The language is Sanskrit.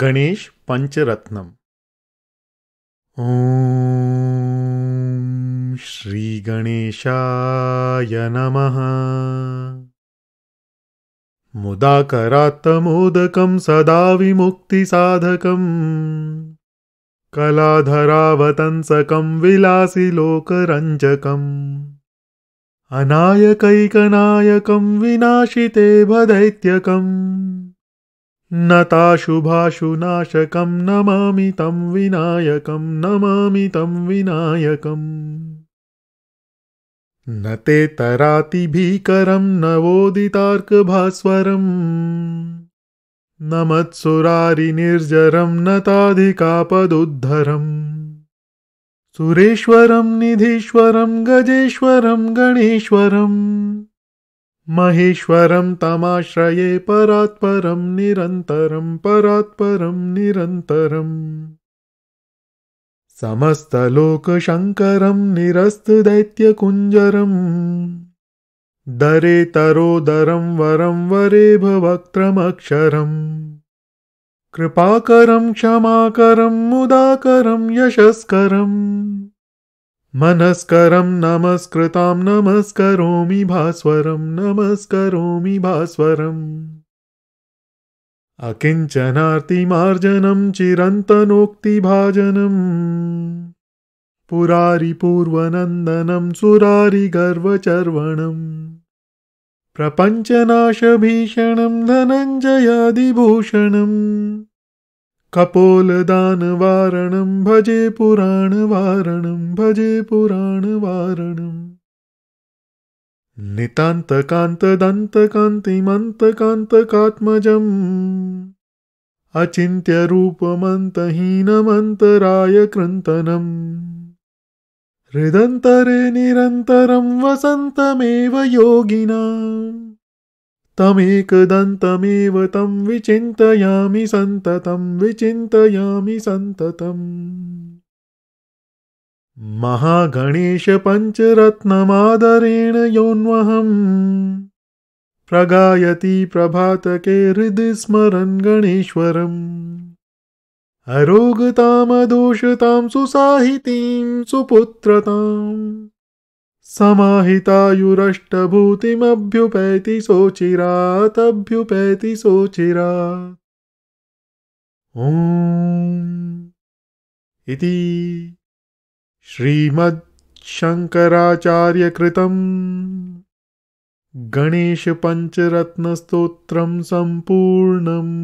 गणेश पञ्चरत्नम् श्री श्रीगणेशाय नमः मुदाकरात्तमोदकं सदा विमुक्तिसाधकम् विलासी लोकरञ्जकम् अनायकैकनायकं विनाशिते भदैत्यकम् नताशुभाशुनाशकं नमामि तं विनायकं नमामि तं विनायकम् न ते तरातिभीकरं नवोदितार्कभास्वरम् न मत्सुरारिनिर्जरं नताधिकापदुद्धरम् सुरेश्वरं निधीश्वरं गजेश्वरं गणेश्वरम् महेश्वरं तमाश्रये परात्परं निरन्तरं परात्परं निरन्तरम् समस्तलोकशङ्करं निरस्तदैत्यकुञ्जरम् दरेतरोदरं वरं वरे भवत्रमक्षरम् कृपाकरं क्षमाकरं मुदाकरं यशस्करम् मनस्करं नमस्कृतां नमस्करोमि भास्वरं नमस्करोमि भाजनम अकिञ्चनार्तिमार्जनं चिरन्तनोक्तिभाजनम् पुरारिपूर्वनन्दनं सुरारिगर्वचर्वणम् प्रपञ्चनाशभीषणं धनञ्जयादिभूषणम् कपोलदानवारणं भजे पुराणवारणं भजे पुराणवारणम् नितान्तकान्तदन्तकान्तिमन्तकान्तकात्मजम् अचिन्त्यरूपमन्तहीनमन्तराय कृन्तनम् हृदन्तरे निरन्तरं वसन्तमेव योगिना तमेकदन्तमेव तं विचिन्तयामि सन्ततं विचिन्तयामि सन्ततम् महागणेशपञ्चरत्नमादरेण योऽन्वहम् प्रगायति प्रभातके हृदि स्मरन् गणेश्वरम् अरोगतामदोषतां सुसाहितीं सुपुत्रताम् समाहितायुरष्टभूतिमभ्युपैति सोचिरात् अभ्युपैति इति श्रीमच्छङ्कराचार्यकृतं गणेशपञ्चरत्नस्तोत्रम् सम्पूर्णम्